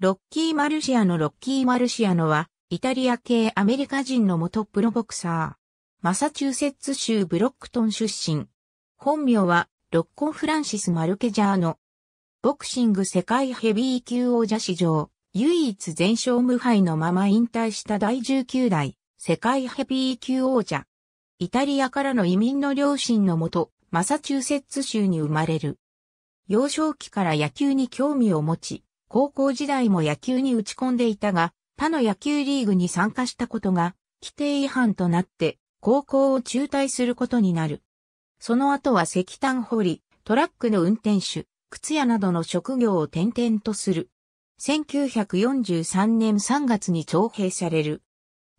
ロッキー・マルシアのロッキー・マルシアノは、イタリア系アメリカ人の元プロボクサー。マサチューセッツ州ブロックトン出身。本名は、ロッコン・フランシス・マルケジャーノ。ボクシング世界ヘビー級王者史上、唯一全勝無敗のまま引退した第19代、世界ヘビー級王者。イタリアからの移民の両親のもと、マサチューセッツ州に生まれる。幼少期から野球に興味を持ち、高校時代も野球に打ち込んでいたが、他の野球リーグに参加したことが、規定違反となって、高校を中退することになる。その後は石炭掘り、トラックの運転手、靴屋などの職業を転々とする。1943年3月に徴兵される。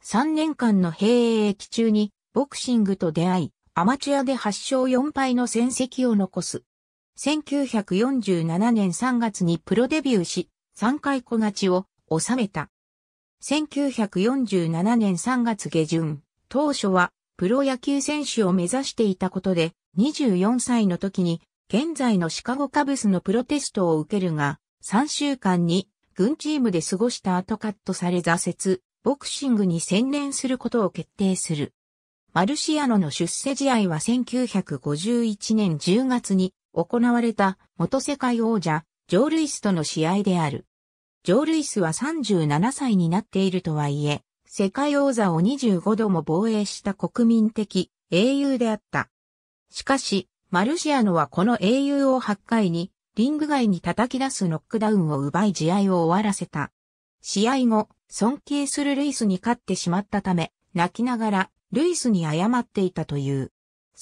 3年間の兵役中にボクシングと出会い、アマチュアで8勝4敗の戦績を残す。1947年3月にプロデビューし、3回小勝ちを収めた。1947年3月下旬、当初はプロ野球選手を目指していたことで、24歳の時に現在のシカゴカブスのプロテストを受けるが、3週間に軍チームで過ごした後カットされ挫折、ボクシングに専念することを決定する。マルシアノの出世試合は1951年10月に行われた元世界王者、ジョー・ルイスとの試合である。ジョー・ルイスは37歳になっているとはいえ、世界王座を25度も防衛した国民的英雄であった。しかし、マルシアノはこの英雄を8回に、リング外に叩き出すノックダウンを奪い試合を終わらせた。試合後、尊敬するルイスに勝ってしまったため、泣きながらルイスに謝っていたという。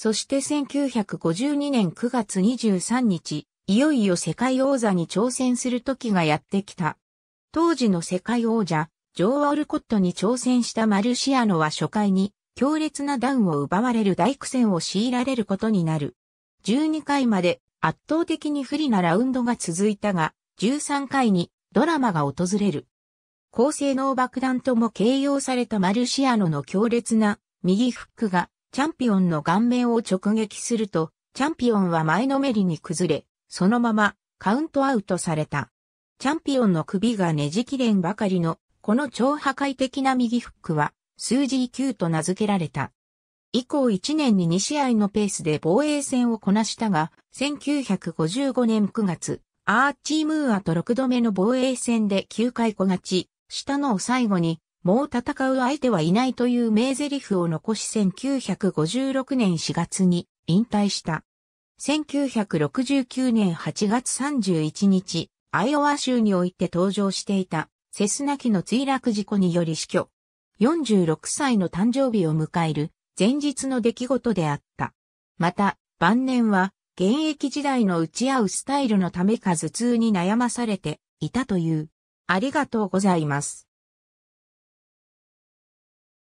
そして1952年9月23日、いよいよ世界王座に挑戦する時がやってきた。当時の世界王者、ジョー・オルコットに挑戦したマルシアノは初回に強烈なダウンを奪われる大苦戦を強いられることになる。12回まで圧倒的に不利なラウンドが続いたが、13回にドラマが訪れる。高性能爆弾とも形容されたマルシアノの強烈な右フックがチャンピオンの顔面を直撃すると、チャンピオンは前のめりに崩れ、そのままカウントアウトされた。チャンピオンの首がねじきれんばかりの、この超破壊的な右フックは、数字9と名付けられた。以降1年に2試合のペースで防衛戦をこなしたが、1955年9月、アーチームーアと6度目の防衛戦で9回小勝ち、下のを最後に、もう戦う相手はいないという名台詞を残し1956年4月に引退した。1969年8月31日、アイオワ州において登場していたセスナ機の墜落事故により死去。46歳の誕生日を迎える前日の出来事であった。また、晩年は現役時代の打ち合うスタイルのためか頭痛に悩まされていたという。ありがとうございます。